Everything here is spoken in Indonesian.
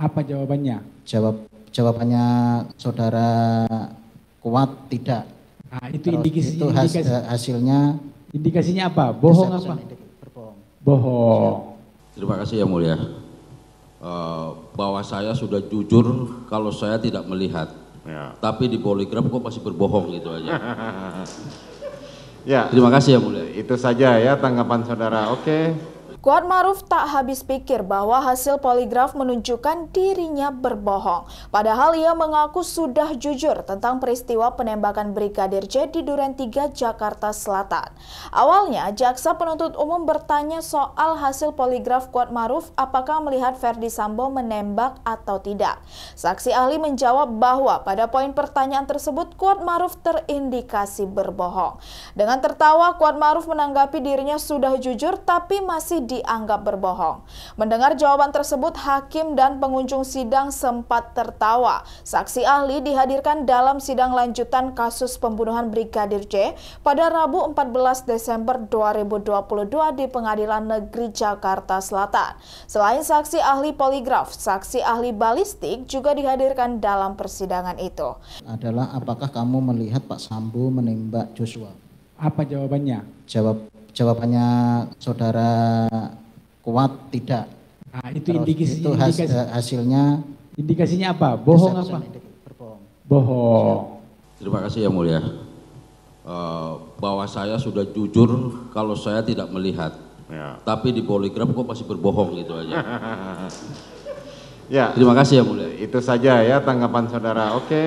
Apa jawabannya? Jawab jawabannya saudara kuat tidak. Nah, itu indikasi itu has, indikasi, eh, hasilnya indikasinya apa? Bohong apa? Bohong. Terima kasih ya mulia. Uh, bahwa saya sudah jujur kalau saya tidak melihat. Ya. Tapi di poligraf kok masih berbohong gitu aja. ya. Terima kasih ya mulia. Itu saja ya tanggapan saudara. Oke. Okay. Kuat Maruf tak habis pikir bahwa hasil poligraf menunjukkan dirinya berbohong. Padahal ia mengaku sudah jujur tentang peristiwa penembakan Brigadir J di Duren 3, Jakarta Selatan. Awalnya, jaksa penuntut umum bertanya soal hasil poligraf Kuat Maruf apakah melihat Ferdi Sambo menembak atau tidak. Saksi ahli menjawab bahwa pada poin pertanyaan tersebut Kuat Maruf terindikasi berbohong. Dengan tertawa, Kuat Maruf menanggapi dirinya sudah jujur tapi masih dianggap berbohong. Mendengar jawaban tersebut, hakim dan pengunjung sidang sempat tertawa. Saksi ahli dihadirkan dalam sidang lanjutan kasus pembunuhan Brigadir J pada Rabu 14 Desember 2022 di Pengadilan Negeri Jakarta Selatan. Selain saksi ahli poligraf, saksi ahli balistik juga dihadirkan dalam persidangan itu. Adalah apakah kamu melihat Pak Sambo menembak Joshua? Apa jawabannya? Jawab jawabannya saudara kuat tidak. Nah, itu indikasi itu has, indikasi, hasilnya indikasinya apa? Bohong apa? Bohong. Terima kasih yang mulia. Uh, bahwa saya sudah jujur kalau saya tidak melihat. Ya. Tapi di poligraf kok masih berbohong gitu aja. ya. Terima kasih yang mulia. Itu saja ya tanggapan saudara. Oke. Okay.